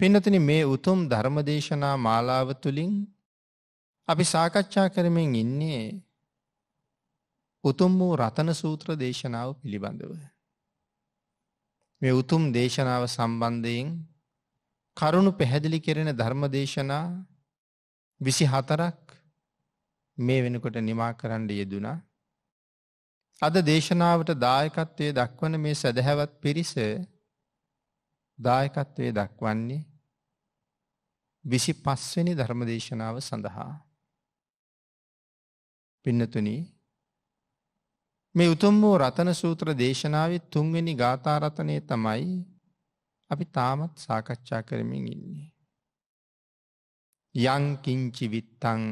පින්නතින මේ උතුම් ධර්මදේශනා මාලාව තුළින් අපි සාකච්ඡා කරමින් ඉන්නේ උතුම් වූ රතන සූත්‍ර දේශනාව පිළිබඳව. මේ උතුම් දේශනාව සම්බන්ධයෙන් කරුණු පැහැදිලි කෙරෙන ධර්මදේශනා විසි හතරක් මේ වෙනකොට නිමා කරන්න යෙදුනා. අද දේශනාවට දායකත්වය දක්වන මේ සැදැහැවත් පිරිස දායකත්වය දක්වන්නේ විසි පස්වනි ධර්මදේශනාව සඳහා. පින්නතුනී මේ උතුම් වූ රතන සූත්‍ර දේශනාව තුන්වෙනි ගාථාරතනය තමයි අපි තාමත් සාකච්ඡා කරමින් ඉන්නේ. යංකිංචි විත්තං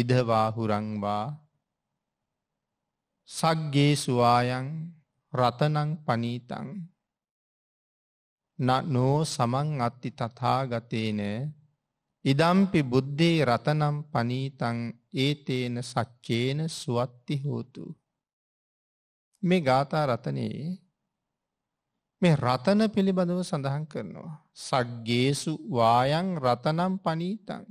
ඉදවාහුරංවා සක්ගේ සුවායන් රතනං පනීතං නෝ සමන් අත්ති තථාගතේනෑ ඉදම්පි බුද්ධේ රතනම් පනීතං ඒතේන සච්චේන සුවත්ති හෝතු. මේ ගාථා රතනයේ මේ රතන පිළිබඳව සඳහන් කරනවා. සක්ගේසු වායන් රතනම් පනීතං.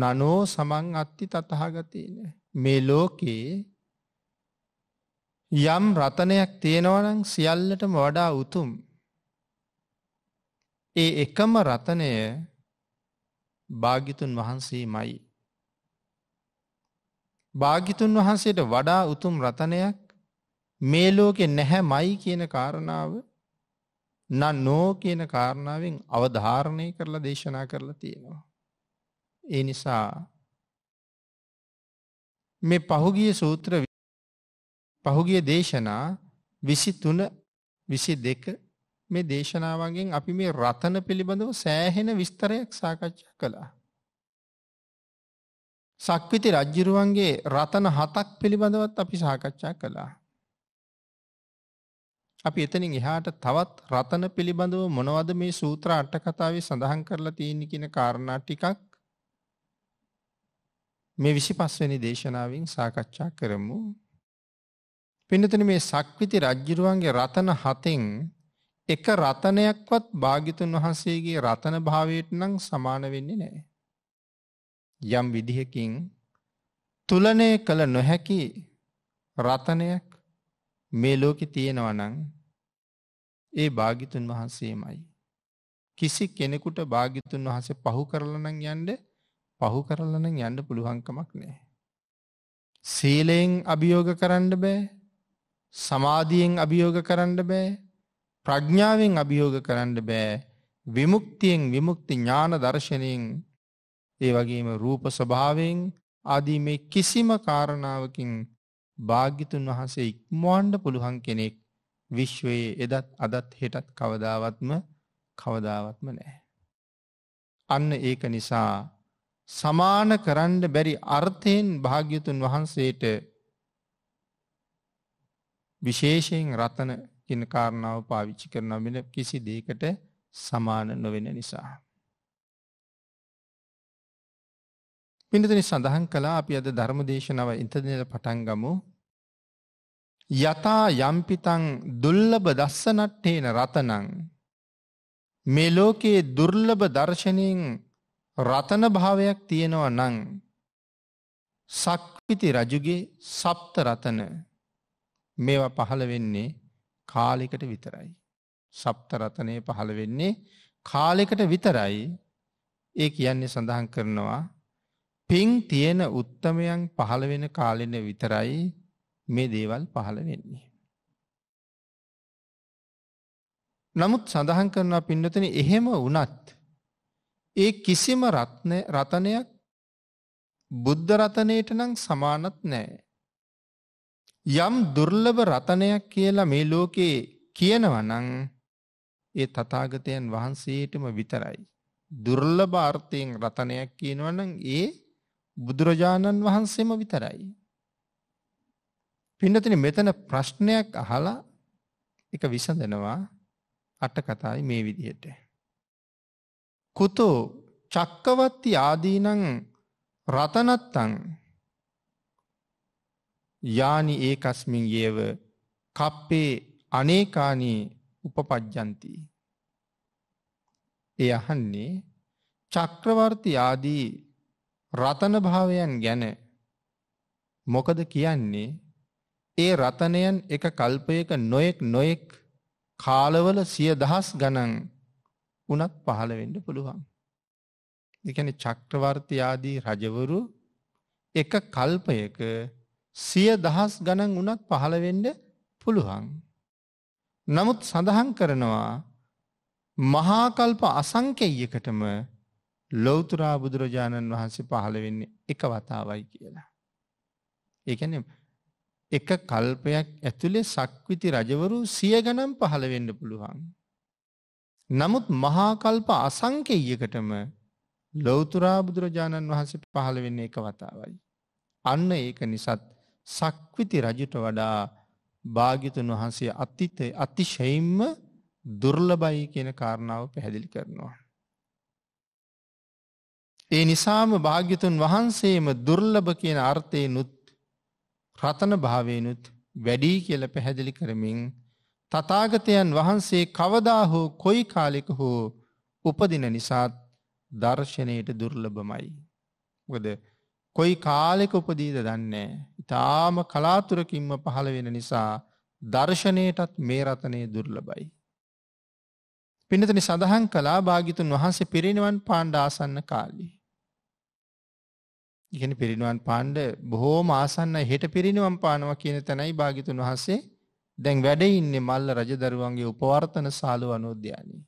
නනෝ සමන් අත්ති තතහාගතයන. මේ ලෝකයේ යම් රතනයක් තියෙනවනං සියල්ලටම වඩා උතුම් ඒ එකම රතනය භාගිතුන් වහන්සේ මයි. භාගිතුන් වහන්සේට වඩා උතුම් රතනයක් මේ ලෝකෙ නැහැ මයි කියන කාරණාව න නෝ කියන කාරණාවෙන් අවධාරණය කරලා දේශනා කරලා තියෙනවා. ඒ නිසා මේ පහුගිය සූත්‍ර පහුගිය දේශනා විසි තුන විසි දෙක මේ දේශනාවන්ගෙන් අපි මේ රතන පිළිබඳව සෑහෙන විස්තරයක් සාකච්ඡා කළා. සක්විති රජ්ජිරුවන්ගේ රතන හතක් පිළිබඳවත් අපි සාකච්ඡා කළා. අපි එතනින් එහාට තවත් රතන පිළිබඳව මොනවද මේ සූත්‍ර අට කතාවේ සඳහන් කරලා තියෙන්නේ කියන කාරණා ටිකක් මේ 25 වෙනි දේශනාවෙන් සාකච්ඡා කරමු. පින්නතන මේ සක්විති රජ්ජිරුවන්ගේ රතන හතෙන් එක රතනයක්වත් භාගිතුන් වහන්සේගේ රතන භාවයට නම් සමාන වෙන්නේ නෑ. යම් විදිහකින් තුලනය කළ නොහැකි රතනයක් මේ ලෝකෙ තියෙනවනං ඒ භාගිතුන් වහන්සේමයි. කිසි කෙනෙකුට භාගිතුන් වහසේ පහු කරලනං යන්ඩ පහු කරලන යන්න පුළුවන්කමක් නෑ. සීලයෙන් අභියෝග කරන්න බෑ සමාධියෙන් අභියෝග කරන්න බෑ ප්‍රඥාවෙන් අභියෝග කරන්න බෑ විමුක්තියෙන් විමුක්ති ඥාන දර්ශනයෙන් ඒ වගේම රූප ස්වභාවයෙන් ආදී මේ කිසිම කාරණාවකින් භාග්‍යතුන් වහන්සේ ඉක්මවන්න පුළුවන් කෙනෙක් විශ්වයේ එදත් අදත් හෙටත් කවදාවත්ම කවදාවත්ම නෑ. අන්න ඒක නිසා සමාන කරන්න බැරි අර්ථයෙන් භාග්‍යතුන් වහන්සේට විශේෂයෙන් රතන කියන කාරණාව පාවිච්චි කරනවා වෙන කිසි දෙයකට සමාන නොවෙන නිසා. පිඳතනි සඳහන් කළා අපි අද ධර්ම දේශනාව ඉන්තදනල පටන්ගමු යතා යම්පිතං දුල්ලබ දස්සනට්ටේන රතනං මේ ලෝකයේ දුර්ලභ දර්ශනයෙන් රතන භාවයක් තියෙනවා නං සක්විති රජුගේ සප්ත රතන මේවා පහළ වෙන්නේ කාලෙකට විතරයි. සප්තරතනය පහළ වෙන්නේ කාලෙකට විතරයි ඒ කියන්නේ සඳහන් කරනවා පින් තියෙන උත්තමයන් පහළ වෙන කාලෙන විතරයි මේ දේවල් පහළ වෙන්නේ. නමුත් සඳහන් කරන පින්නතන එහෙම වනත් ඒ කිසිම රත්නයක් බුද්ධ රතනයට නම් සමානත් නෑ. යම් දුර්ලභ රතනයක් කියලා මේ ලෝකේ කියනවනං ඒ තතාගතයන් වහන්සේටම විතරයි. දුර්ලභ අර්ථයෙන් රතනයක් කියනවනං ඒ බුදුරජාණන් වහන්සේම විතරයි. පින්නතින මෙතන ප්‍රශ්නයක් අහලා එක විසඳනවා අටකතායි මේ විදිහට. කුතෝ චක්කවත්ති ආදීනං රතනත්තං යානි ඒකස්මින් ඒව කප්පේ අනේකානී උපපජ්ජන්ති. ඒ අහන්නේ චක්‍රවර්ති ආදී රතනභාවයන් ගැන මොකද කියන්නේ ඒ රතනයන් එක කල්පයක නොයෙක් නොයෙක් කාලවල සිය දහස් ගණන් උනත් පහළවෙඩ පුළුවන්. දෙකැන චක්‍රවර්තියාදී රජවරු එක කල්පයක සිය දහස් ගණන් වනත් පහළවෙඩ පුළුවන්. නමුත් සඳහන් කරනවා මහාකල්ප අසංකෙයකටම ලොවතුරා බුදුරජාණන් වහන්සේ පහළවෙන්න එක වතාවයි කියලා. ඒකැන එක කල්පයක් ඇතුළේ සක්විති රජවරු සිය ගනම් පහළවෙඩ පුළුවන්. නමුත් මහාකල්ප අසංකෙයකටම ලොවතුරා බුදුරජාණන් වහන්සේ පහළ වෙන්නේ එක වතාවයි. අන්න ඒක නිසත් සක්විති රජුට වඩා භාග්‍යතුන් වහන්සේ අතිතේ අතිශයින්ම දුර්ලභයි කියන කාරණාව පැහැදිලි කරනවා. ඒ නිසාම භාග්‍යතුන් වහන්සේම දුර්ලභ කියන අර්ථයනුත් රතන භාවයනුත් වැඩී කියල පැහැදිලි කරමින් තතාගතයන් වහන්සේ කවදා හෝ කොයි කාලෙක හෝ උපදින නිසාත් දර්ශනයට දුර්ලභමයි. ගොද කොයි කාලෙක උපදීද දන්නේ. ඉතාම කලාතුරකින්ම පහළ වෙන නිසා දර්ශනයටත් මේ රතනය දුර්ලබයි. පිනතන සඳහන් කලා භාගිතුන් වහන්සේ පිරිනිවන් පාණ්ඩාසන්න කාලී. ඉගෙන පිරිනිවන් පාණ්ඩ බොහෝම ආසන්න හෙට පිරිනිවන් පානවා කියන තැනයි භාගිතුන් වහන්සේ දැන් වැඩඉන්නේ මල්ල රජදරුවන්ගේ උපවර්තන සාලු අනෝද්‍යානී.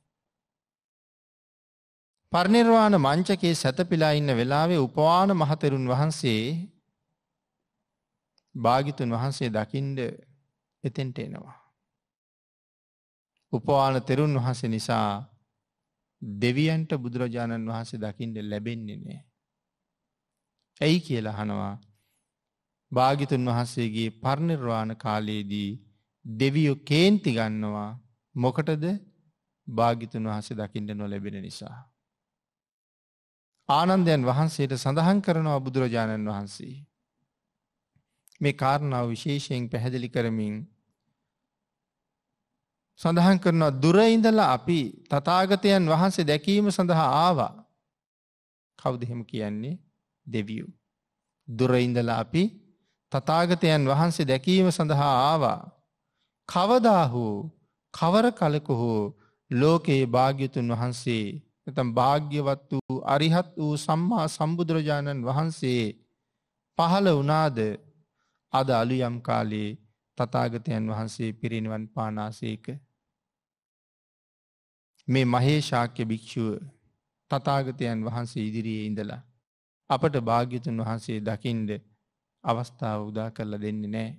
පරිනිර්වාණ මංචකයේ සැතපිලා ඉන්න වෙලාවේ උපවාන මහතෙරුන් වහන්සේ භාගිතුන් වහන්සේ දකිින්ඩ එතෙන්ට එනවා. උපවාන තෙරුන් වහන්සේ නිසා දෙවියන්ට බුදුරජාණන් වහන්සේ දකිින්ට ලැබෙන්නේ නෑ. ඇයි කියලා හනවා භාගිතුන් වහන්සේගේ පරණිර්වාණ කාලයේදී දෙවියෝ කේන්ති ගන්නවා මොකටද භාගිතුන් වහස දකිින්ට නොලැබෙන නිසා. ආනන්දයන් වහන්සේට සඳහන් කරනවා බුදුරජාණන් වහන්සේ. මේ කාරණාව විශේෂයෙන් පැහැදිලි කරමින් සඳහන් කරනවා දුරඉඳලා අපි තතාගතයන් වහන්සේ දැකීම සඳහා ආවා කවදහෙම කියන්නේ දෙවියු. දුරඉඳලා අපි තතාගතයන් වහන්සේ දැකීම සඳහා ආවා. කවදා හෝ කවර කලෙකු හෝ ලෝකයේ භාග්‍යතුන් වහන්සේ නැතම් භාග්‍යවත් වූ අරිහත් වූ සම්මා සම්බුදුරජාණන් වහන්සේ පහළ වනාද අද අලු යම් කාලයේ තතාගතයන් වහන්සේ පිරිනිවන් පානාසේක. මේ මහේ ශාක්‍ය භික්‍ෂුව තතාගතයන් වහන්සේ ඉදිරියේ ඉඳලා. අපට භාග්‍යතුන් වහන්සේ දකිින්ඩ අවස්ථාව උදා කරලා දෙන්න නෑ.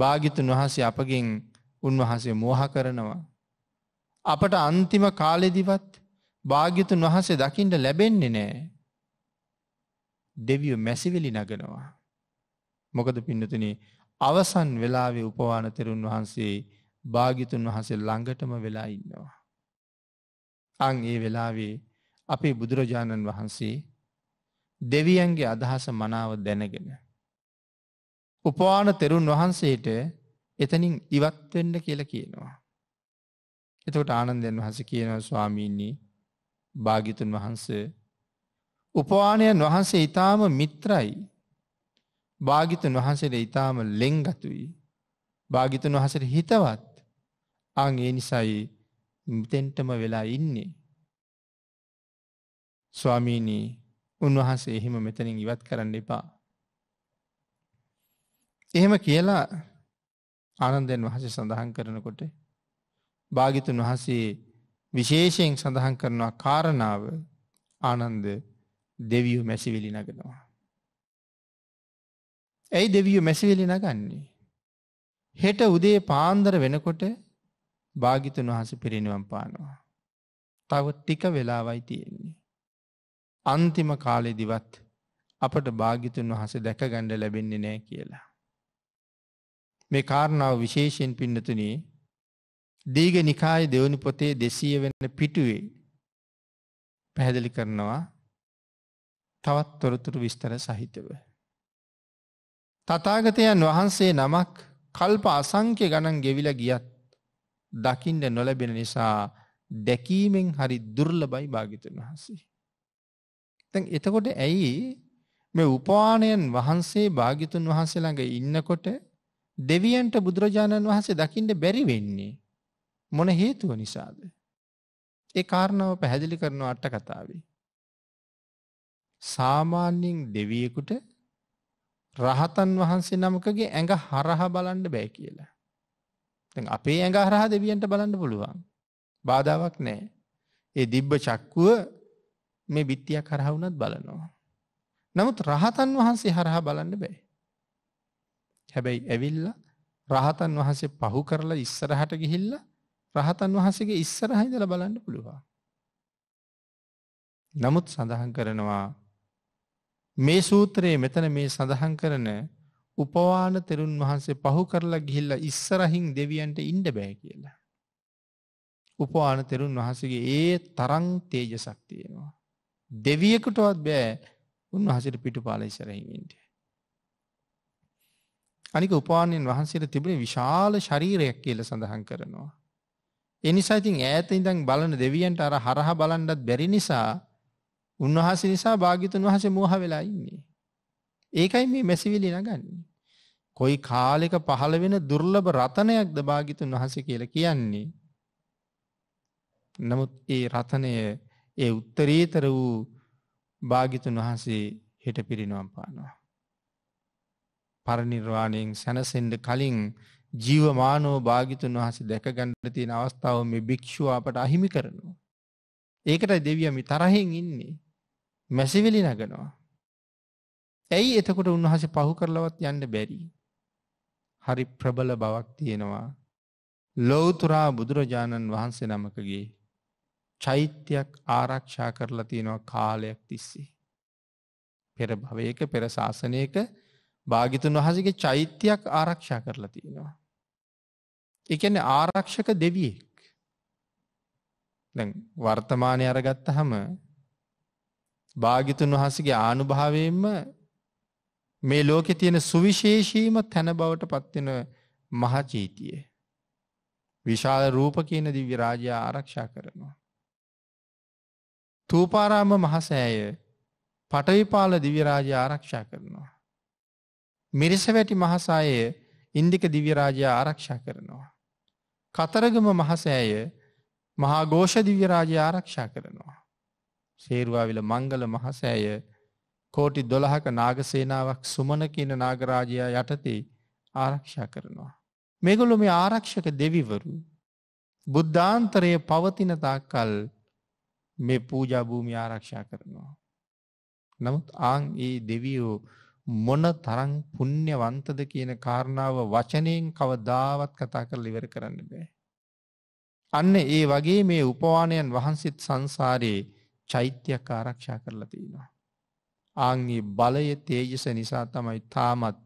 භාගිතුන් වහන්සේ අපගෙන් උන්වහන්සේ මෝහ කරනවා. අපට අන්තිම කාලෙදිවත් භාග්‍යතුන් වහන්සේ දකිින්ට ලැබෙන්නේ නෑ. දෙවියෝ මැසිවෙලි නගනවා. මොකද පින්නතුන අවසන් වෙලාවේ උපවානතෙරුන් වහන්සේ භාගිතුන් වහන්සේ ළඟටම වෙලා ඉන්නවා. අං ඒ වෙලාවේ අපේ බුදුරජාණන් වහන්සේ දෙවියන්ගේ අදහස මනාව දැනගෙන. උපවාන තෙරුන් වහන්සේට එතනින් ඉවත්වෙන්න කියලා කියනවා. එතකට ආනන්දයන් වහස කියනව ස්වාමීන්නේ භාගිතුන් වහන්සේ උපවානයන් වහන්සේ ඉතාම මිත්‍රයි භාගිතුන් වහන්සේට ඉතාම ලෙංගතුයි භාගිතුන් වහසට හිතවත් අං ඒ නිසයි තෙන්ටම වෙලා ඉන්නේ ස්වාමීනී උන්වහන්සේ එහෙම මෙතනින් ඉවත් කරන්න එපා. එහෙම කියලා ආනන්දයන් වහසේ සඳහන් කරනකොට භාගිතුන් වහසේ විශේෂයෙන් සඳහන් කරනවා කාරණාව ආනන්ද දෙවියෝ මැසිවෙලි නගෙනවා. ඇයි දෙවියෝ මැසිවෙලි නගන්නේ. හෙට උදේ පාන්දර වෙනකොට භාගිතන් වහස පිරිනිවම් පානවා. තව ටික වෙලාවයි තියෙන්නේ. අන්තිම කාලෙ දිවත් අපට භාගිතුන් වහස දැකගණ්ඩ ලැබෙන්නේ නෑ කියලා. මේ කාරණාව විශේෂයෙන් පින්නතුනේ දීග නිකාය දෙවනි පොතේ දෙසීය වෙන්න පිටුවේ පැහැදිලි කරනවා තවත් තොරතුරු විස්තර සහිතව. තතාගතයන් වහන්සේ නමක් කල්ප අසංක්‍ය ගණන් ගෙවිල ගියත් දකිින්ට නොලැබෙන නිසා දැකීමෙන් හරි දුර්ලබයි භාගිතුන් වහන්සේ. තැන් එතකොට ඇයි මේ උපානයන් වහන්සේ භාගිතුන් වහන්සේ ළඟ ඉන්නකොට දෙවියන්ට බුදුරජාණන් වහන්සේ දකිින්ට බැරි වෙන්නේ. මොන හේතුව නිසාද. ඒ කාරණාව පැහැදිලි කරනු අට්ට කතාවේ. සාමාන්‍යෙන් දෙවියෙකුට රහතන් වහන්සේ නමකගේ ඇඟ හරහ බලන්ඩ බෑ කියලා. අපේ ඇඟ හරහා දෙවියන්ට බලන්න පුළුවන්. බාධාවක් නෑ. ඒ දිබ්බ චක්කුව මේ බිත්තියක් හරහවුනත් බලනවා. නමුත් රහතන් වහන්සේ හරහා බලන්න බෑ. හැබැයි ඇවිල්ල රහතන් වහන්සේ පහු කරලා ඉස්සරහට ගිහිල්ලා රහතන් වහසගේ ඉස්සරහිදල බලන්න පුළුවන්. නමුත් සඳහන් කරනවා මේ සූත්‍රයේ මෙතන මේ සඳහන් කරන උපවාන තෙරුන් වහන්සේ පහු කරලා ගිහිල්ල ඉස්සරහින් දෙවියන්ට ඉන්ඩ බෑ කියලා. උපවාන තෙරුන් වහසගේ ඒ තරං තේජ සක්තියෙනවා. දෙවියකුටවත් බෑ උන්වහසට පිටු පාල ඉසරහින්ට. අනික උපානෙන් වහන්සේට තිබුණ විශාල ශරීරයක් කියල සඳහන් කරනවා. ඒ නිසා ඉතින් ඈත ඉඳන් බලන දෙවියන්ට අර හරහා බලන්නත් බැරි නිසා උන්වහන්සේ නිසා භාග්‍යතුන් වහන්සේ මෝහ වෙලා ඉන්නේ. ඒකයි මේ මැසිවිලි නගන්නේ. කොයි කාලෙක පහළ වෙන දුර්ලභ රතනයක්ද භාග්‍යතුන් වහන්සේ කියලා කියන්නේ. නමුත් ඒ රතනය ඒ උත්තරීතර වූ භාගිතුන් වහන්සේ හෙට පිරිනුවම් පානවා. පරනිර්වාණයෙන් සැනසෙන්ඩ කලින් ජීවමානෝ භාගිතුන් වහස දැකගණ්ඩ තියෙන අවස්ථාව මේ භික්‍ෂුව අපට අහිමි කරනවා. ඒකටයි දෙවියමි තරහෙන් ඉන්නේ මැසිවෙලි නගනවා. ඇයි එතකොට උන්වහස පහු කරලවත් යන්න බැරි. හරි ප්‍රබල බවක් තියෙනවා. ලෝතුරා බුදුරජාණන් වහන්සේ නමකගේ චෛත්‍යයක් ආරක්ෂා කරලා තියෙනවා කාලයක් තිස්සේ. පෙර භවයක පෙර ශාසනයක භාගිතුන් වහසගේ චෛත්‍යයක් ආරක්ෂා කරලා තියෙනවා. එකන ආරක්ෂක දෙවියෙක් වර්තමානය අරගත්ත හම භාගිතුන් වහසගේ ආනුභාවයෙන්ම මේ ලෝකෙ තියෙන සුවිශේෂීම තැන බවට පත්වෙන මහචීතිය. විශාල රූප කියන දිව්‍ය රාජයා ආරක්ෂා කරනවා. තූපාරාම මහසෑය පටවිපාල දිවිරාජය ආරක්ෂා කරනවා. මිරිස වැටි මහසායේ ඉන්දික දිවිරාජය ආරක්ෂා කරනවා. කතරගම මහසෑය මහා ගෝෂදිව්‍ය රාජය ආරක්ෂා කරනවා. සේරුවාවිල මංගල මහසෑය කෝටි දොළහක නාගසේනාවක් සුමන කියන නාගරාජයා යටතේ ආරක්ෂා කරනවා. මෙගොලු මේ ආරක්ෂක දෙවිවරු. බුද්ධාන්තරය පවතින තාක්කල් මේ පූජාභූමි ආරක්ෂා කරනවා. නමුත් ආං ඒ දෙවියෝ මොන තරම් පුණ්‍යවන්තද කියන කාරණාව වචනයෙන් කවදාවත් කතා කරලා ඉවර කරන්න බෑ. අන්න ඒ වගේ මේ උපවානයන් වහන්සේත් සංසාරයේ චෛත්‍යයක් ආරක්ෂා කරලා තියෙනවා. ආංගේ බලය තේජස නිසා තමයි තාමත්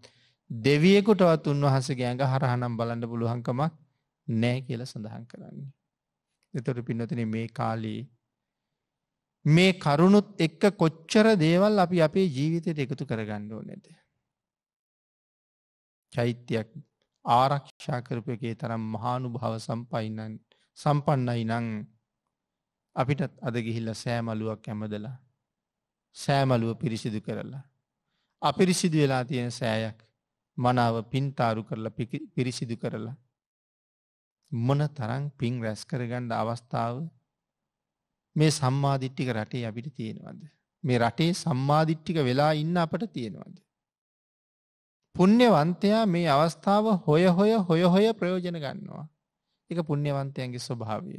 දෙවියෙකුටවත් උන්වහන්සේගේ ඇඟ හරහනම් බලන්න පුළුවන්කමක් නෑ කියලා සඳහන් කරන්නේ. එතකොට පින්නතනේ මේ කාලේ මේ කරුණුත් එක්ක කොච්චර දේවල් අපි අපේ ජීවිතයට එකතු කරගන්න ඕනෙද. චෛත්‍යයක් ආරක්ෂා කරපයගේ තරම් මහානු භාව සම්පයින්නන් සම්පන්නයි නං අපිටත් අද ගිහිල්ල සෑමලුවක් ඇමදලා සෑමලුව පිරිසිදු කරලා. අපිරිසිදු වෙලා තියෙන සෑයක් මනාව පින්තාරු කරලා පිරිසිදු කරලා. මොන තරං පින් රැස් කරගණ්ඩ අවස්ථාව මේ සම්මාධිට්ටික රටේ අපිට තියෙනවද. මේ රටේ සම්මාධිට්ටික වෙලා ඉන්න අපට තියෙනවද. පුුණ්‍යවන්තයා මේ අවස්ථාව හොය හොය හොය හොය ප්‍රයෝජන ගන්නවා. එක පුුණ්‍යවන්තයන්ගේ ස්වභාවය.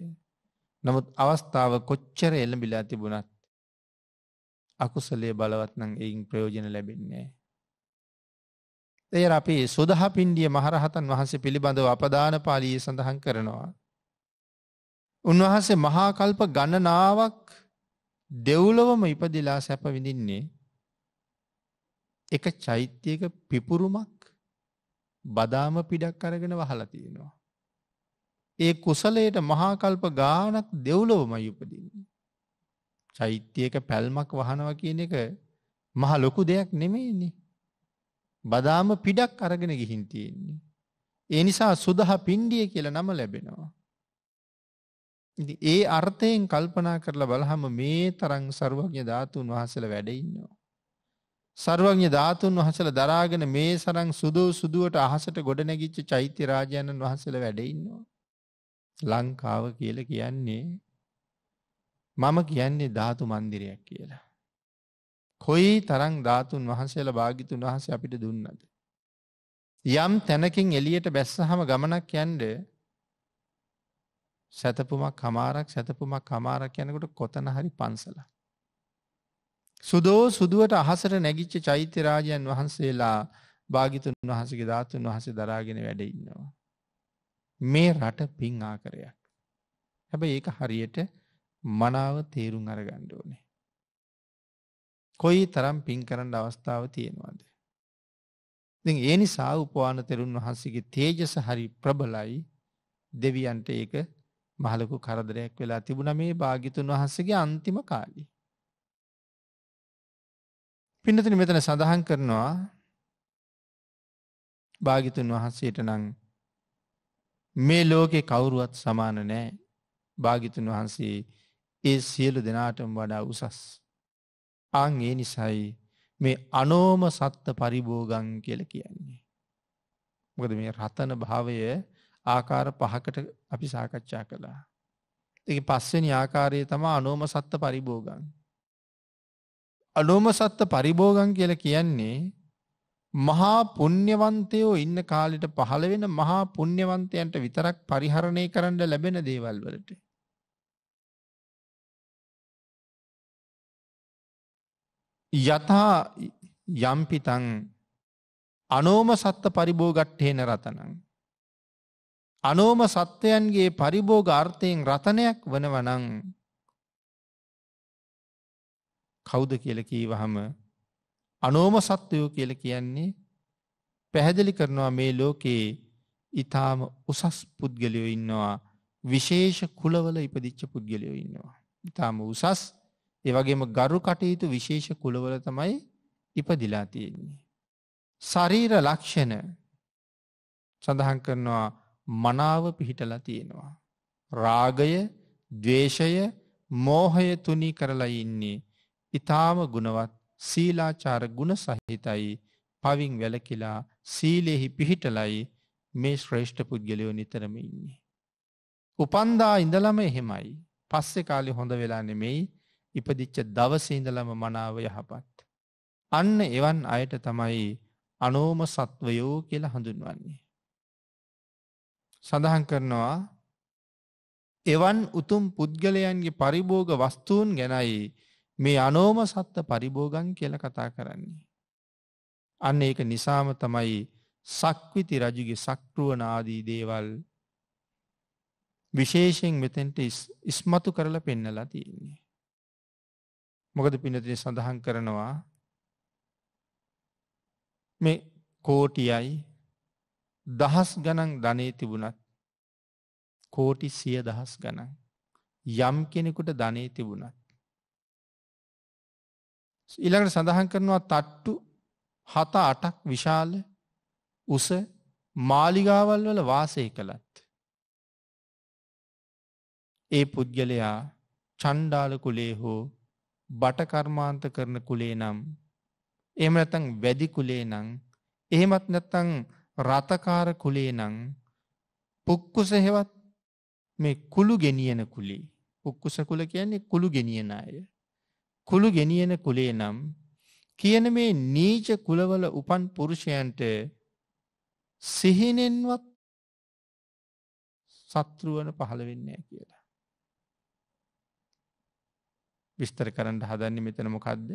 නමුත් අවස්ථාව කොච්චර එල්ලබිලා තිබුණත්. අකුසලේ බලවත්නං එයින් ප්‍රයෝජන ලැබෙන්නේ. එය අපේ සුදහ පින්ඩිය මහරහතන් වහන්සේ පිළිබඳව අපදාන පාලී සඳහන් කරනවා. උන්වහන්සේ මහාකල්ප ගණනාවක් දෙව්ලොවම ඉපදිලා සැප විඳින්නේ එක චෛත්‍යයක පිපුරුමක් බදාම පිඩක් අරගෙන වහලා තියෙනවා. ඒ කුසලයට මහාකල්ප ගානක් දෙව්ලොවම යුපදින්නේ. චෛත්‍යයක පැල්මක් වහනව කියන එක මහ ලොකු දෙයක් නෙමෙයින්නේ. බදාම පිඩක් අරගෙන ගිහින් තියෙන්නේ. ඒ නිසා සුදහ පින්ඩිය කියල නම ලැබෙනවා. ඒ අර්ථයෙන් කල්පනා කරලා බලහම මේ තරං සරුවඥ ධාතුන් වහසල වැඩඉන්නවා. සර්වඥ ධාතුන් වහසල දරාගෙන මේ සරං සුදූ සුදුවට අහසට ගොඩනැගිච්ච චෛත්‍ය රාජයණන් වහසල වැඩඉන්නවා. ලංකාව කියල කියන්නේ මම කියන්නේ ධාතු මන්දිරයක් කියලා. කොයි තරං ධාතුන් වහන්සේලා භාගිතුන් වහස අපිට දුන්නද. යම් තැනකින් එලියට බැස්සහම ගමනක් යන්ඩ සැතපුමක් කමාරක් සැතපුමක් කමාරක් යනකොට කොතන හරි පන්සල. සුදෝ සුදුවට අහසට නැගිච්ච චෛත්‍යරාජයන් වහන්සේලා භාගිතුන් වහසගේ ධාතුන් වහසේ දරාගෙන වැඩඉන්නවා. මේ රට පින් ආකරයක්. හැබ ඒක හරියට මනාව තේරුම් අරගණ්ඩ ඕනේ. කොයි තරම් පින් කරන්න අවස්ථාව තියෙනවාද. ඒ නිසා උපවාන තෙරුන් වහන්සේගේ තේජස හරි ප්‍රබලයි දෙවියන්ට ඒක මහලකු කරදරයක් වෙලා තිබුණ මේ භාගිතුන් වහන්සගේ අන්තිම කාලි. පිනතින මෙතන සඳහන් කරනවා භාගිතුන් වහන්සේට නං මේ ලෝකෙ කවුරුවත් සමාන නෑ භාගිතුන් වහන්සේ ඒ සියලු දෙනාටම වඩා උසස්. අං ඒ නිසයි මේ අනෝම සත්ත පරිභෝගං කියල කියන්නේ. මොකද මේ රතන භාවය ආකාර පහකට අපි සාකච්ඡා කළා. එක පස්වෙනි ආකාරය තමා අනෝම සත්ත පරිභෝගන්. අලෝම සත්ත පරිභෝගන් කියල කියන්නේ මහා පුුණ්්‍යවන්තයෝ ඉන්න කාලිට පහළ වෙන මහා පුුණ්්‍යවන්තයන්ට විතරක් පරිහරණය කරන්න ලැබෙන දේවල් වලට. යථා යම්පිතන් අනෝම සත්ත පරිභෝගට්ටේන රතනං අනෝම සත්වයන්ගේ පරිභෝග අර්ථයෙන් රතනයක් වනවනං කෞුද කියල කීවහම අනෝම සත්වයෝ කියල කියන්නේ පැහැදිලි කරනවා මේ ලෝකයේ ඉතාම උසස් පුද්ගලයෝ ඉන්නවා විශේෂ කුලවල ඉපදිච්ච පුද්ගලයෝ ඉන්නවා. ඉතාම උසස් ඒවගේම ගරු කටයුතු විශේෂ කුලවල තමයි ඉපදිලා තියෙන්නේ. ශරීර ලක්ෂණ සඳහන් කරනවා මනාව පිහිටලා තියෙනවා. රාගය දවේශය මෝහය තුනි කරලා ඉන්නේ ඉතාම ගුණවත් සීලාචාර ගුණ සහිතයි පවින් වැලකිලා සීලෙහි පිහිටලයි මේ ශ්‍රේෂ්ඨ පුද්ගලයෝ නිතරම ඉන්නේ. උපන්දා ඉඳලම එහෙමයි පස්සෙ කාලි හොඳ වෙලා නෙමෙයි ඉපදිච්ච දවසඉඳලම මනාව යහපත්. අන්න එවන් අයට තමයි අනෝම සත්වයෝ කියලා හඳුන්වන්නේ. සඳහන් කරනවා එවන් උතුම් පුද්ගලයන්ගේ පරිභෝග වස්තුූන් ගැනයි මේ අනෝම සත්ත පරිභෝගන් කියල කතා කරන්නේ. අන්න ඒක නිසාම තමයි සක්විති රජුගේ සක්රුවනාදී දේවල් විශේෂයෙන් මෙතෙන්ට ඉස්මතු කරලා පෙන්නලා තියන්නේ. මොකද පිනතින සඳහන් කරනවා මේ කෝටියයි දහස් ගණන් ධනේ තිබුණත් කෝටි සිය දහස් ගණන් යම් කෙනෙකුට ධනේ තිබුණත්. ඉළඟට සඳහන් කරනවා තට්ටු හත අටක් විශාල උස මාලිගාවල් වල වාසය කළත්. ඒ පුද්ගලයා චණ්ඩාල කුලේ හෝ බටකර්මාන්ත කරන කුලේ නම් එහම නැතං වැදි කුලේ නං එහෙමත් නැත්තං රතකාර කුලේ නං පුක්කුස හෙවත් මේ කුළු ගෙනියන කුලේ පුක්කුස කුල කියන්නේ කුළු ගෙනියන අය. කුළු ගෙනියන කුලේ නම් කියන මේ නීච කුලවල උපන් පුරුෂයන්ට සිහිනෙන්වත් සත්‍රුවන පහළ වෙන්නේ කියලා. විස්තර කරන්න හදන්න මෙතන මොකක්ද.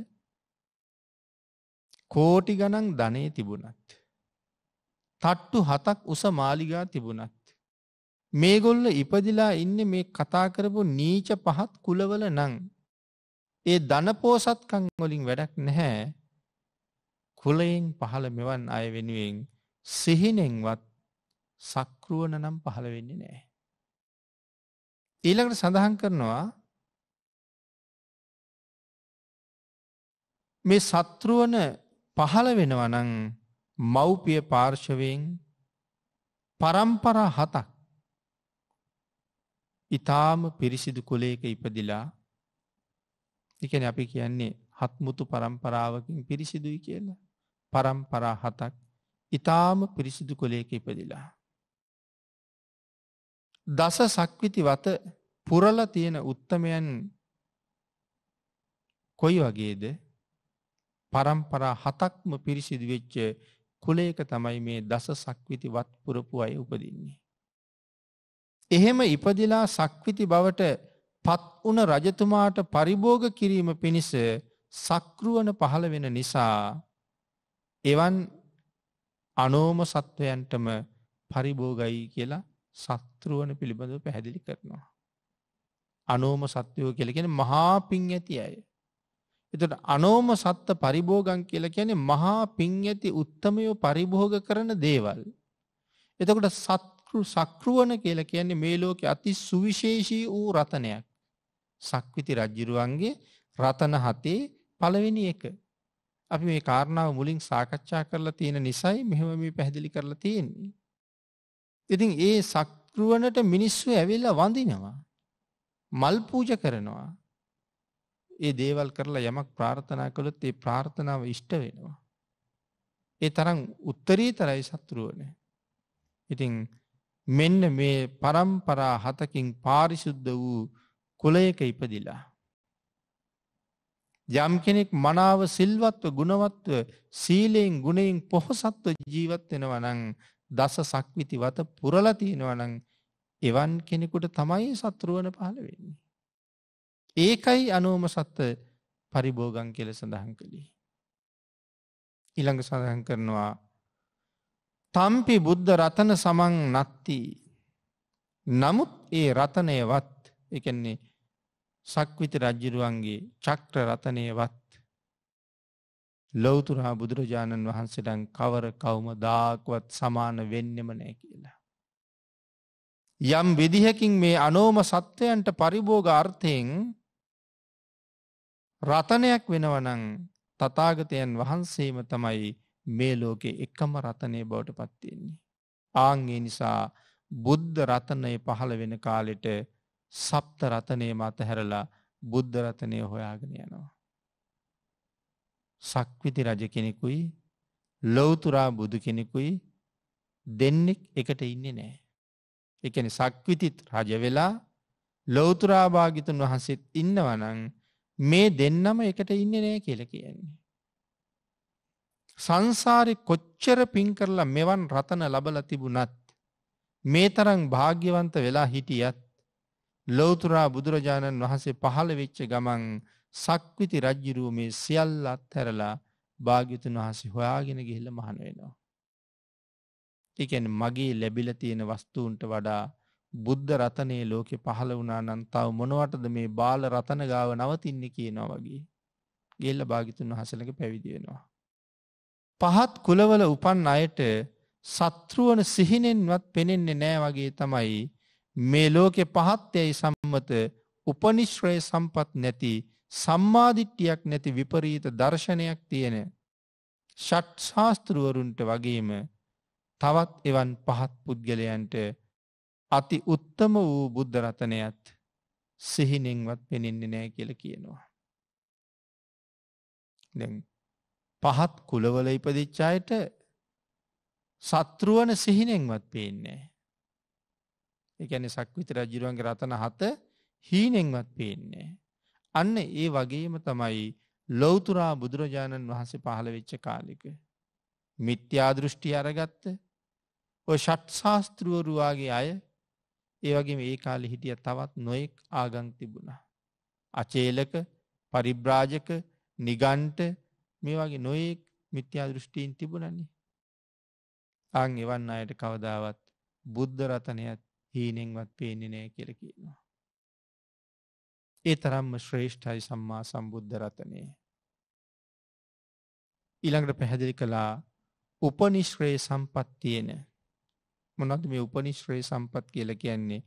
කෝටි ගණන් ධනය තිබුණත්. තට්ටු හතක් උස මාලිගා තිබුණත්. මේගොල්ල ඉපදිලා ඉන්න මේ කතා කරපු නීච පහත් කුලවල නං. ඒ ධනපෝසත්කං වලින් වැඩක් නැහැ කුලයෙන් පහළ මෙවන් අය වෙනුවෙන් සිහිනෙන්වත් සක්රුවන නම් පහළ වෙන්නේ නෑ. ඊළඟට සඳහන් කරනවා මේ සත්‍රුවන පහළ වෙනවනං මව්පිය පාර්ශවයෙන් පරම්පර හතක් ඉතාම පිරිසිදු කොලේක ඉපදිලා එකන අපි කියන්නේ හත්මුතු පරම්පරාවකින් පිරිසිදුයි කියලා පරම්පරා හතක් ඉතාම පිරිසිදු කොලේක ඉපදිලා. දස සක්විති වත පුරල තියෙන උත්තමයන් කොයි වගේද පරම්පරා හතක්ම පිරිසිදු වෙච්ච කුලේක තමයි මේ දස සක්විති වත් පුරපු අය උපදින්නේ. එහෙම ඉපදිලා සක්විති බවට පත් වන රජතුමාට පරිභෝග කිරීම පිණිස සක්රුවන පහළ වෙන නිසා එවන් අනෝම සත්වයන්ටම පරිභෝගයි කියලා සත්තුරුවන පිළිබඳව පැහැදිලි කරනවා. අනෝම සත්වයෝ කෙලගෙන මහාපින් ඇති අය. එතට අනෝම සත්ත පරිභෝගන් කියල කියන්නේ මහා පින් ඇති උත්තමයෝ පරිභෝග කරන දේවල්. එතකොට සත්කෘ සක්රුවන කියල කියන්නේ මේ ලෝක අති සුවිශේෂී වූ රතනයක්. සක්විති රජ්ජිරුවන්ගේ රතන හතේ පළවෙනි එක. අපි මේ කාරණාව මුලින් සාකච්ඡා කරලා තියෙන නිසයි මෙහෙම මේ පැහැදිලි කරලා තියෙන්නේ. ඉතින් ඒ සක්රුවනට මිනිස්සු ඇවිල්ලා වඳිනවා. මල් පූජ කරනවා. ඒ දේවල් කරලා යමක් ප්‍රාර්ථනා කළොත් ඒ ප්‍රාර්ථනාව ඉෂ්ට වෙනවා. ඒ තරම් උත්තරී තරයි සතුරුවනෑ. ඉතිං මෙන්න මේ පරම්පරා හතකින් පාරිශුද්ධ වූ කුලයක ඉපදිලා. යම් කෙනෙක් මනාව සිල්වත්ව ගුණවත්ව සීලයෙන් ගුණයෙන් පොහොසත්ව ජීවත් වෙනවනං දස සක්විති වත පුරලතියෙනවනං එවන් කෙනෙකුට තමයි සතුරුවන පහළ වෙන්නේ. ඒකයි අනෝම සත්ව පරිභෝගන් කියල සඳහන් කළේ. ඉළඟ සඳහන් කරනවා තම්පි බුද්ධ රතන සමන් නත්ති නමුත් ඒ රතනයවත් එකන්නේ සක්විත රජ්ජිරුවන්ගේ චක්‍ර රතනයවත් ලොවතුරා බුදුරජාණන් වහන්සටන් කවර කවුම දාකවත් සමාන වෙන්නෙම නෑ කියලා. යම් විදිහකින් මේ අනෝම සත්වයන්ට පරිභෝග අර්ථයෙන් රතනයක් වෙනවනං තතාගතයන් වහන්සේම තමයි මේ ලෝකෙ එකම රතනය බවට පත්තියෙන්නේ. ආංගේ නිසා බුද්ධ රතනය පහළ වෙන කාලෙට සප්ත රතනය මත හැරලා බුද්ධ රතනය හොයාගෙන යනවා. සක්විති රජ කෙනෙකුයි ලොවතුරා බුදු කෙනෙකුයි දෙන්නෙක් එකට ඉන්නේ නෑ. එකන සක්විතිත් රජවෙලා ලොවතුරාභාගිතුන් වහන්සෙත් ඉන්නවනං මේ දෙන්නම එකට ඉන්නේ නෑ කියල කියන්නේ. සංසාරි කොච්චර පින් කරලා මෙවන් රතන ලබල තිබුණත් මේ තරං භාග්‍යවන්ත වෙලා හිටියත් ලෝතුරා බුදුරජාණන් වහන්සේ පහළ වෙච්ච ගමන් සක්විති රජ්ජිරුව මේ සියල්ල අත්හැරලා භාග්‍යතුන් වහසේ හොයාගෙන ගිහිල්ල මහන වෙනවා. එකන් මගේ ලැබිල තියෙන වස්තුූන්ට වඩා බුද්ධ රතනයේ ලෝකෙ පහළ වුණා නම් තව මොනවටද මේ බාල රතන ගාව නවතින්නේ කියනවා වගේ. ගිහිල්ලා භාග්‍යතුන් වහන්සේලගේ පැවිදි වෙනවා. පහත් කුලවල උපන් අයට සත්‍රුවන සිහිනෙන්වත් පෙනෙන්නේ නෑ වගේ තමයි මේ ලෝකෙ පහත්යයි සම්මත උපනිශ්‍රය සම්පත් නැති සම්මාධිට්ටියක් නැති විපරීත දර්ශනයක් තියෙන ෂට් ශාස්තෘුවරුන්ට වගේම තවත් එවන් පහත් පුද්ගලයන්ට අති උත්තම වූ බුද්ධ රතනයත් සිහිනෙන්වත් පෙනෙන්නේ නෑ කියල කියනවා. පහත් කුලවල ඉපදිච්චායට සත්‍රුවන සිහිනෙන්වත් පේන්නේ. එකැන සක්විත රජරුවන්ගේ රතන හත හීනෙන්වත් පේන්නේ. අන්න ඒ වගේම තමයි ලොවතුරා බුදුරජාණන් වහන්සේ පහළ වෙච්ච කාලික. මිත්‍යාදෘෂ්ටි අරගත්ත ඔ ෂට් ශාස්තෘුවරුවාගේ අය ඒ වගේ ඒ කාලෙ හිටිය තවත් නොයෙක් ආගම් තිබුණා. අචේලක පරිබ්‍රාජක නිගන්ට මේ වගේ නොයෙක් මිත්‍යා දෘෂ්ටීන් තිබුණනි. අං එවන් අයට කවදාවත් බුද්ධ රතනයත් හීනෙන්වත් පේන්නේ නෑ කියලා කියනවා. ඒ තරම්ම ශ්‍රේෂ්ඨයි සම්මා සම්බුද්ධ රතනය. ඊළඟට පැහැදිලි කළා උපනිශ්‍රයේ සම්පත්තියන මොනවද මේ උපනිශ්‍රේ සම්පත් කියලා කියන්නේ?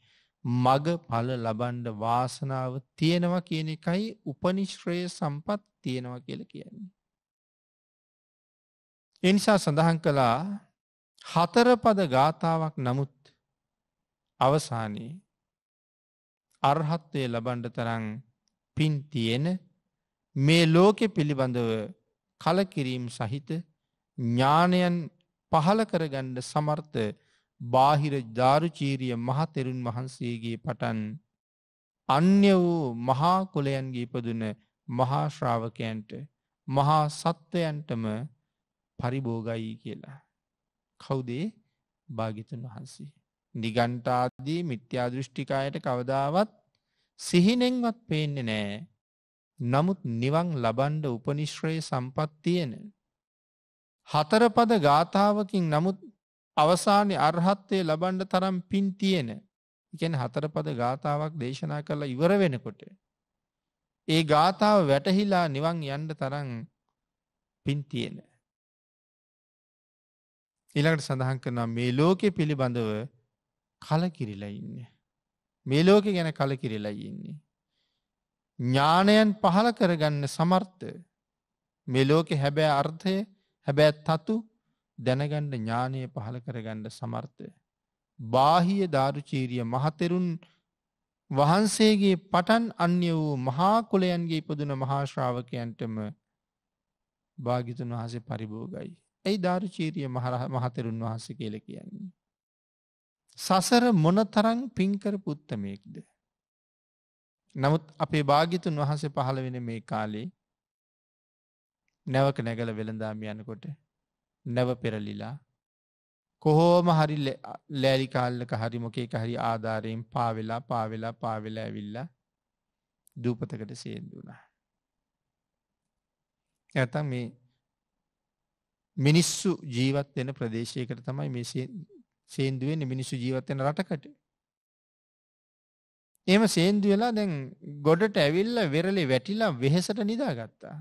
මග ඵල ලබන්න වාසනාව තියෙනවා කියන එකයි උපනිශ්‍රේ සම්පත් තියෙනවා කියලා කියන්නේ. ඒ නිසා සඳහන් කළා හතර පද ගාතාවක් නමුත් අවසානයේ අරහත්වය ලබන්ඩ තරන් පින් තියෙන මේ ලෝකෙ පිළිබඳව කලකිරීම් සහිත ඥානයන් පහල කරගණ්ඩ සමර්ථ බාහිර ජාරුචීරිය මහතෙරුන් වහන්සේගේ පටන් අන්‍ය වූ මහා කොළයන්ගේ ඉපදුන මහා ශ්‍රාවකයන්ට මහා සත්වයන්ටම පරිභෝගයි කියලා. කවුදේ භාගිතුන් වහන්සේ. නිගන්ටාදී මිත්‍යා දෘෂ්ටිකායට කවදාවත් සිහිනෙන්වත් පේන්නේ නෑ. නමුත් නිවන් ලබන්ඩ උපනිශ්‍රයේ සම්පත්තියන. හතරපද ගාථාවකින් නමුත් අවසානයේ අරහත්ත්වය ලබන්න තරම් පින් තියෙන. කියන්නේ හතර පද ගාතාවක් දේශනා කරලා ඉවර වෙනකොට ඒ ගාතාව වැටහිලා නිවන් යන්න තරම් පින් තියෙන. ඊළඟට සඳහන් කරනවා මේ ලෝකෙ පිළිබඳව කලකිරිලා ඉන්නේ. මේ ලෝකෙ ගැන කලකිරිලා ඉන්නේ. ඥානයන් පහළ කරගන්න සමර්ථ මේ ලෝකෙ හැබෑ අර්ථය හැබෑ තතු දැනගණ්ඩ ඥානය පහළ කරගණ්ඩ සමර්ථය. බාහිය ධාරුචීරිය මහතෙරුන් වහන්සේගේ පටන් අන්‍ය වූ මහාකොලයන්ගේ ඉපදුන මහාශ්‍රාවකයන්ටම භාගිතුන් වහසේ පරිභෝගයි. ඇයි ධාරුචීරිය මහතෙරුන් වහස කියල කියන්නේ. සසර මොනතරං පින්කර පුත්තමයෙක්ද. නමුත් අපේ භාගිතුන් වහන්සේ පහළ වෙන මේ කාලේ නැවක නැගල වෙළඳාම යනකොට නැව පෙරලිලා කොහෝම හරි ලෑලි කාල්ලක හරි මොකේ හරි ආධාරයෙන් පාවෙලා පාවෙලා පාවෙලා ඇවිල්ල දූපතකට සේදුනා. ඇත මේ මිනිස්සු ජීවත් වෙන ප්‍රදේශයකට තමයි මේ සේන්දුවෙන් මිනිස්සු ජීවත්වෙන රටකට. එම සේන්දු වෙලා දැන් ගොඩට ඇවිල්ල වෙරලි වැටිලා වෙහෙසට නිදා ගත්තා.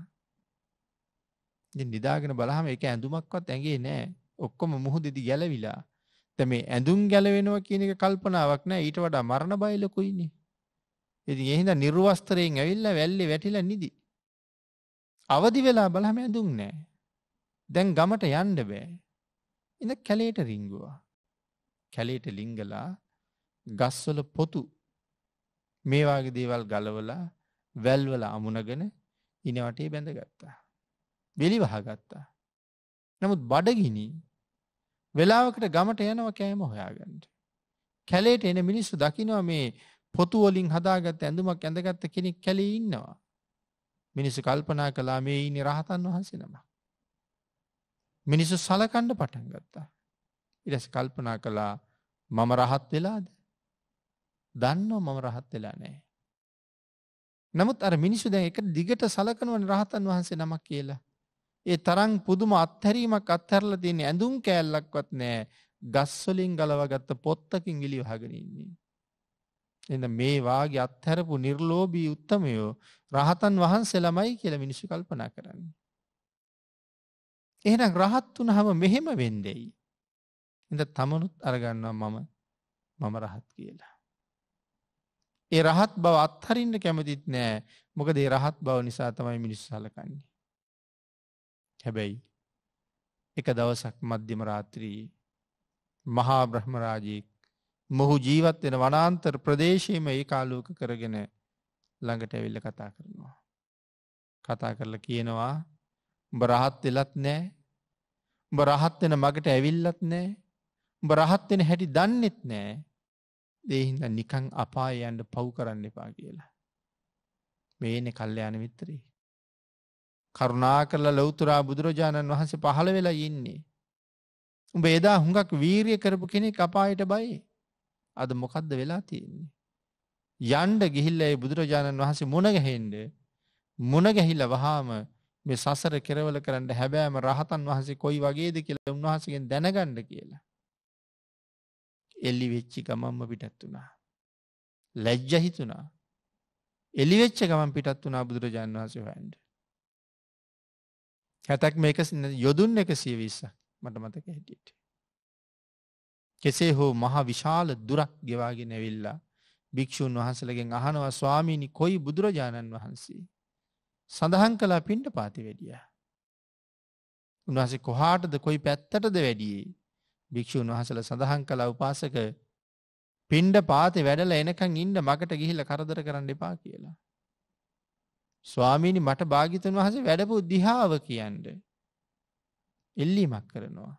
ඉතින් නිදාගෙන බලහම ඒක ඇඳුමක්වත් ඇඟේ නෑ. ඔක්කොම මුහුදෙදි ගැලවිලා. දැන් මේ ඇඳුම් ගැලවෙනවා කියන එක කල්පනාවක් නෑ. ඊට වඩා මරණ බය ලොකුයිනේ. ඉතින් ඒ හින්දා නිර්වස්ත්‍රයෙන් ඇවිල්ලා වැල්ලේ වැටිලා නිදි. අවදි වෙලා බලහම ඇඳුම් නෑ. දැන් ගමට යන්න බෑ. ඉඳ කැලේට රිංගුවා. කැලේට ලිංගලා ගස්වල පොතු මේවාගේ දේවල් ගලවලා වැල්වල අමුණගෙන ඉනවටේ බැඳගත්තා. වෙලි වහගත්තා. නමුත් බඩගිනි වෙලාවකට ගමට යනව කෑම හොයාගන්නට. කැලේට එන මිනිස්සු දකිනවා මේ පොතුවලින් හදාගත්ත ඇඳුමක් ඇඳගත්ත කෙනෙක් කැලේ ඉන්නවා. මිනිස්සු කල්පනා කලා මේ ඉන්න රහතන් වහන්සෙනම. මිනිස්සු සලකණ්ඩ පටන් ගත්තා. ඉරස කල්පනා කලා මම රහත් වෙලාද. දන්නෝ මම රහත් වෙලා නෑ. නමුත් අර මිනිසු දැන් එක දිගට සලකනුවන් රහතන් වහන්සේ නමක් කියලා. ඒ තරම් පුදුම අත්හැරීමක් අත්හැරලා තියෙන ඇඳුම් කෑල්ලක්වත් නෑ ගස්වලින් ගලවගත්ත පොත්තකින් ගිලි වහගෙනඉන්නේ. එඳ මේවාගේ අත්හැරපු නිර්ලෝබී උත්තමයෝ රහතන් වහන්සේලමයි කියල මිනිසු කල්පනා කරන්න. එහෙනම් රහත් වන හම මෙහෙම වෙන්දෙයි. එඳ තමනුත් අරගන්නවා මම මම රහත් කියලා. ඒ රහත් බව අත්හරින්න කැමතිත් නෑ මොකදේ රහත් බව නිසා තමයි මිනිස්සු සලකන්නේ. හැබැයි එක දවසක් මධ්‍යම රාත්‍රී මහා බ්‍රහ්මරාජයෙක් මොහු ජීවත් වෙන වනාන්තර ප්‍රදේශයම ඒ කාලෝක කරගෙන ළඟට ඇවිල්ල කතා කරනවා. කතා කරලා කියනවා බරහත් වෙලත් නෑ බරහත්වෙන මගට ඇවිල්ලත් නෑ බරහත්වෙන හැටි දන්නෙත් නෑ දේහින්ද නිකං අපායන්ට පව් කරන්න එපා කියලා. මේන කල්්‍යයාන මිත්‍රී. කරුණා කරලා ලොවතුරා බුදුරජාණන් වහන්සේ පහළ වෙලා ඉන්නේ. උඹ එදා හුඟක් වීරිය කරපු කෙනෙක් අපායට බයි. අද මොකක්ද වෙලා තියෙන්නේ. යන්ඩ ගිහිල්ල ඒ බුදුරජාණන් වහන්සේ මොනගැහෙන්ඩ මොනගැහිල්ල වහාම මේ සසර කෙරවල කරන්න හැබෑම රහතන් වහන්සේ කොයි වගේද කියලා උන්වහසගෙන් දැනගණ්ඩ කියලා. එල්ලි වෙච්චි ගමම්ම පිටත් වුණා. ලැජ්ජහිතුනා. එලිවෙච්ච ගමන් පිටත් වුණා බුදුරජාන් වහන්සේ වැන්ඩ. හැටක් මේක යොදුන් එක සිය විස්ස මට මතක හැටියට. කෙසේ හෝ මහා විශාල දුරක් ගෙවාගෙන ඇවිල්ලා භික්‍ෂූන් වහන්සලගෙන් අහනවා ස්වාමීණි කොයි බුදුරජාණන් වහන්සේ. සඳහන් කලා පින්ට පාති වැඩිය. උන්වහසේ කොහාටද කොයි පැත්තටද වැඩියේ භික්‍ෂූන් වහසල සඳහන් කලා උපාසක පින්ඩ පාති වැඩල එනකං ඉන්න මකට ගිහිල කරදර කරන්න එපා කියලා. ස්වාමීණි මට භාගිතන් වහස වැඩපු දිහාව කියන්ඩ. එල්ලීමක් කරනවා.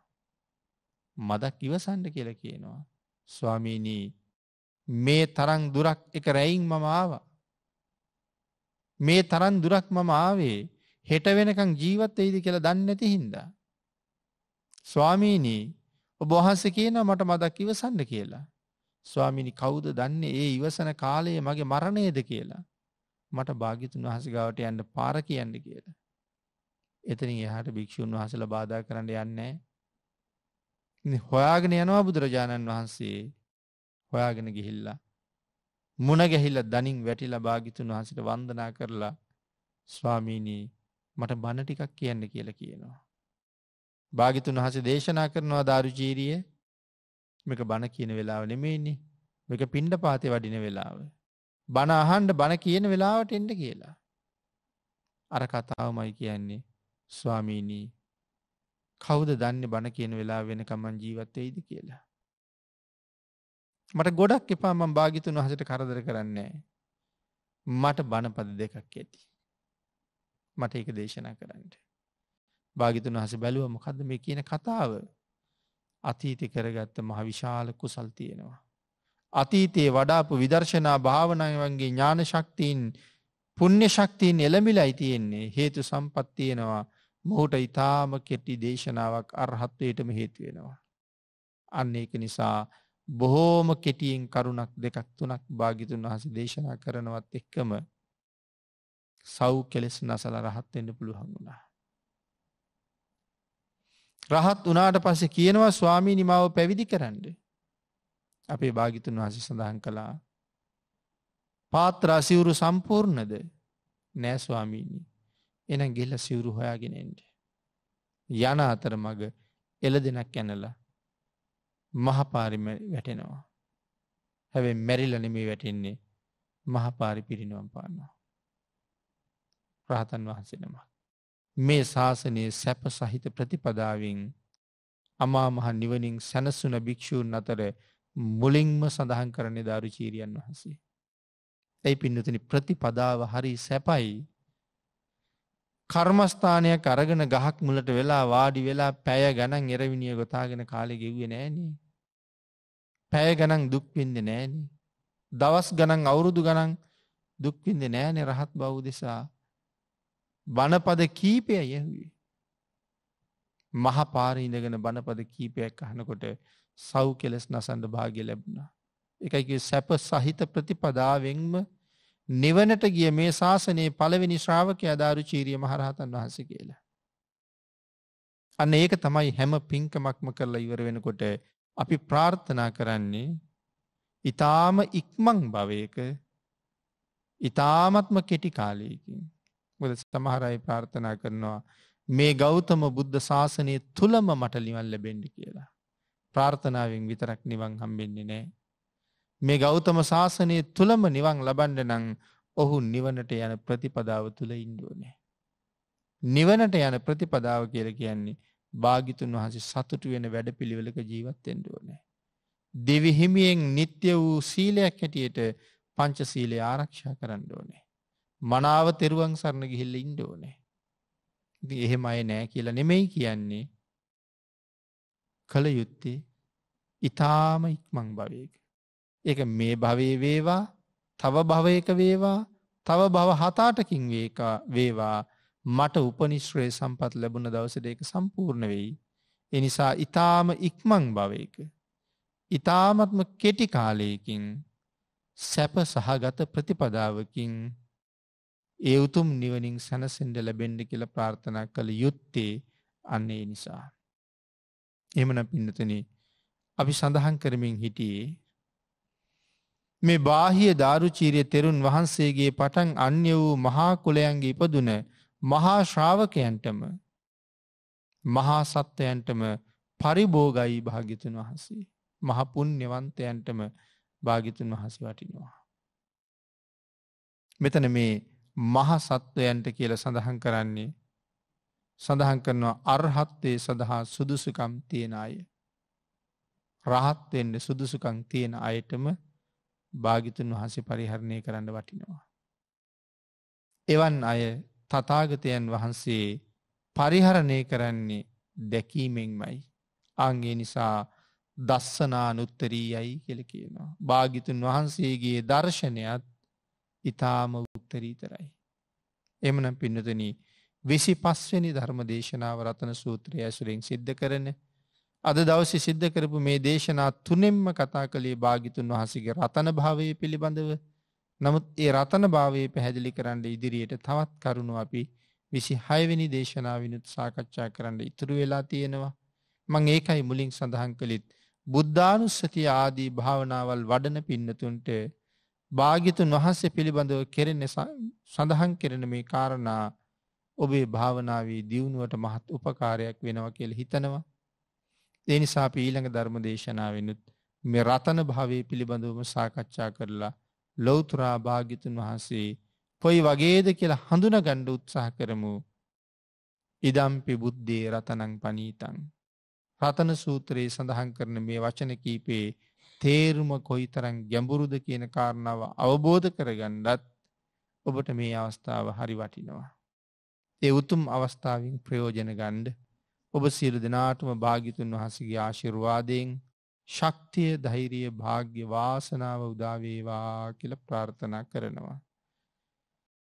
මදක් ඉවසන්ඩ කියල කියනවා. ස්වාමීනී මේ තරං දුරක් එක රැයින් මම ආවා. මේ තරන් දුරක් මම ආවේ හෙට වෙනකං ජීවත් එයිද කියලා දන්නැති හින්දා. ස්වාමීනී ඔබහන්ස කියන මට මදක් ඉවසන්න කියලා. ස්වාමිනි කවුද දන්නේ ඒ ඉවසන කාලයේ මගේ මරණයද කියලා. මට භාගිතුන් වහස ගාවට යන්න පාර කියන්න කියලා. එතනින් එහට භික්‍ෂූන් වහසල බාධා කරන්න යන්නේ. හොයාගෙන යනවා බුදුරජාණන් වහන්සේ හොයාගෙන ගිහිල්ලා. මුණ ගැහිල්ල දනින් වැටිලා භාගිතුන් වහසට වන්දනා කරලා ස්වාමීනී මට බණ ටිකක් කියන්න කියලා කියනවා. භාගිතුන් වහස දේශනා කරනවා දාරුජීරිය මේක බණ කියන වෙලාව නෙමේනි මේක පිණ්ඩ පාතය වඩින වෙලාව බණ අහන්ඩ බණ කියන වෙලාවට එන්ඩ කියලා. අර කතාවමයි කියන්නේ ස්වාමීනී කවුද දන්න බණ කියන වෙලා වෙන කමන් ජීවත්තයයිද කියලා. මට ගොඩක් එපාමම් භාගිතුන් වහසට කරදර කරන්නේ. මට බණපද දෙකක් ඇති. මට ඒක දේශනා කරන්න. භාගිතුන් වහස බැලුව මොකද මේ කියන කතාව අතීත කරගත්ත මහ විශාල කුසල් තියෙනවා. අතීතයේ වඩාපු විදර්ශනා භාවනාවන්ගේ ඥාන ශක්තියින් පුණ්‍ය ශක්තියින් එළඹිලයි තියෙන්නේ හේතු සම්පත් තියෙනවා මොහුට ඊටාම කෙටි දේශනාවක් අරහත්ත්වයටම හේතු වෙනවා අන්න ඒක නිසා බොහෝම කෙටියෙන් කරුණක් දෙකක් තුනක් භාගිතුන් වහන්සේ දේශනා කරනවත් එක්කම සව් කෙලෙස් නසල රහත් වෙන්න පුළුවන් වුණා රහත් වනාට පස්සේ කියනවා ස්වාමී නිමාව පැවිදි කරන්න අපේ භාගිතුන් වහස සඳහන් කළා පාත්‍රා සිවුරු සම්පූර්ණද නෑස්වාමීණී එන ගෙල්ල සිවුරු හොයාගෙනෙන්ට. යන අතර මග එල දෙනක් ඇනලා මහපාරිම වැටෙනවා. හැබැ මැරිල නෙමේ වැටෙන්නේ මහපාරි පිරිනුවම් පාන්නවා. ප්‍රහතන් වහන්සෙනම. මේ ශාසනයේ සැප සහිත ප්‍රතිපදාවෙන් අමාමහ නිවනින් සැනසුන භික්‍ෂූන් අතර මුලින්ම සඳහන් කරන්නේ දාරුචීරියන් වහන්සේ. ඇයි පින්නතින ප්‍රතිපදාව හරි සැපයි. කර්මස්ථානයක් අරගෙන ගහක් මුලට වෙලා වාඩි වෙලා පැය ගණන් එරවිනිිය ගොතාගෙන කාලෙ ගෙව්වේ නෑනේ. පැය ගණන් දුක්පින්ද නෑනේ. දවස් ගණන් අවුරුදු ගණන් දුක්විින්ද නෑනෙ රහත් බෞ දෙසා බණපද කීපය යෙහුවේ. මහපාර ඉඳගෙන බණපද කීපයක් අහනකොට සව් කෙලෙස් නසන්ඩ භාග්‍ය ලැබුණා. එකයි සැප සහිත ප්‍රතිපදාවෙන්ම නිවනට ගිය මේ ශාසනයේ පළවෙනි ශ්‍රාවක අධාරු චීරිය මහරහතන් වහස කියලා. අන්න ඒක තමයි හැම පින්කමක්ම කරලා ඉවර වෙනකොට අපි ප්‍රාර්ථනා කරන්නේ ඉතාම ඉක්මං භවයක ඉතාමත්ම කෙටි කාලයකින් ගොද සමහරයි ප්‍රාර්ථනා කරනවා මේ ගෞතම බුද්ධ ශාසනය තුළම මට ලිවන් ලැබෙන්ඩි කියලා. ප්‍රාර්ථනාවෙන් විතරක් නිවන් හම්බෙන්නේ නෑ. මේ ගෞතම ශාසනය තුළම නිවන් ලබන්ඩ නං ඔහු නිවනට යන ප්‍රතිපදාව තුළ ඉන්ඩුවනේ. නිවනට යන ප්‍රතිපදාව කියල කියන්නේ භාගිතුන් වහසේ සතුටු වෙන වැඩ පිළිවෙලක ජීවත්තෙන්ඩුවනෑ. දෙවිහිමියෙන් නිත්‍ය වූ සීලයක් හැටියට පංච සීලය ආරක්ෂා කරන්න ඕනේ. මනාව තෙරුවන් සරණ ගිහිල්ල ඉන්ඩෝනේ. එහෙම අය නෑ කියලා නෙමෙයි කියන්නේ කළ යුත්තේ ඉතාම ඉක්මං භවයක. ඒක මේ භවේ වේවා තව භවයක වේවා තව භව හතාටකින් වේවා මට උපනිශ්‍රයේ සම්පත් ලැබුණ දවසට ඒක සම්පූර්ණ වෙයි. එනිසා ඉතාම ඉක්මං භවයක. ඉතාමත්ම කෙටි කාලයකින් සැප සහගත ප්‍රතිපදාවකින් ඒ උතුම් නිවනින් සැනසෙන්ඩ ලැබෙන්ඩ කියල ප්‍රාර්ථනා කළ යුත්තේ අන්නේ නිසා. එමන පින්නතන අපි සඳහන් කරමින් හිටියේ මේ බාහිය ධාරුචීරය තෙරුන් වහන්සේගේ පටන් අන්‍ය වූ මහාකුලයන්ගේ ඉපදුන මහා ශ්‍රාවකයන්ටම මහා සත්වයන්ටම පරිබෝගයි භාගිතුන් වහන්සේ. මහපුන් නිවන්තයන්ටම භාගිතුන් වහස වටිනවා. මෙතන මේ මහ සත්වයන්ට කියල සඳහන් කරන්නේ සඳහන් කරනවා අර්හත්වය සඳහා සුදුසුකම් තියෙන අය. රහත්වෙන්න සුදුසුකං තියෙන අයටම භාගිතුන් වහන්සේ පරිහරණය කරන්න වටිනවා. එවන් අය තතාගතයන් වහන්සේ පරිහරණය කරන්නේ දැකීමෙන්මයි. අන්ගේ නිසා දස්සනා නුත්තරීයයි කෙළ කියනවා. භාගිතුන් වහන්සේගේ දර්ශනයත් ඉතාම උත්තරීතරයි. එමනම් පින්නතනී 25වෙනි ධර්ම දේශනාව රතන සූත්‍රය ඇසුරෙන් සිද්ධ කරන අද දවසේ සිද්ධ කරපු මේ දේශනා තුනෙන්ම කතා කළේ භාගිතුන් වහන්සේගේ රතන භාවයේ පිළිබඳව. නමුත් ඒ රතන භාවයේ පැහැදිලි කරන්න ඉදිරියට තවත් කරුණු අපි 26 වෙනි දේශනාවිනුත් සාකච්ඡා කරන්න ඉතුරු වෙලා තියෙනවා. මම ඒකයි මුලින් සඳහන් කළෙත් බුද්ධානුස්සතිය ආදී භාවනාවල් වඩන පින්නතුන්ට භාගිතුන් වහන්සේ පිළිබඳව කෙරෙන සඳහන් කරන මේ කාරණා ඔබේ භාවනාවී දියුණුවට මහත් උපකාරයක් වෙනවා කියල හිතනවා. ඒ නිසා පීළඟ ධර්ම දේශනාවෙනුත් මේ රතන භාවය පිළිබඳවම සාකච්ඡා කරලා ලෝතුරා භාගිතුන් වහන්සේ පොයි වගේද කියලා හඳුන ගණ්ඩ උත්සාහ කරමු ඉදම්පි බුද්ධේ රතනං පනීතං. රතන සූත්‍රයේ සඳහන් කරන මේ වචන කීපේ තේරුම කොයිතරං ගැඹුරුද කියන කාරණාව අවබෝධ කරගණ්ඩත් ඔබට මේ අවස්ථාව හරි වටිනවා. ඒ උතුම් අවස්ථාවෙන් ප්‍රයෝජන ගණ්ඩ ඔබ සියලු දෙනාටම භාගිතුන් වහසගේ ආශිර්වාදයෙන් ශක්තිය ධෛරිය භාග්‍ය වාසනාව උදාවේවා කියල ප්‍රාර්ථනා කරනවා.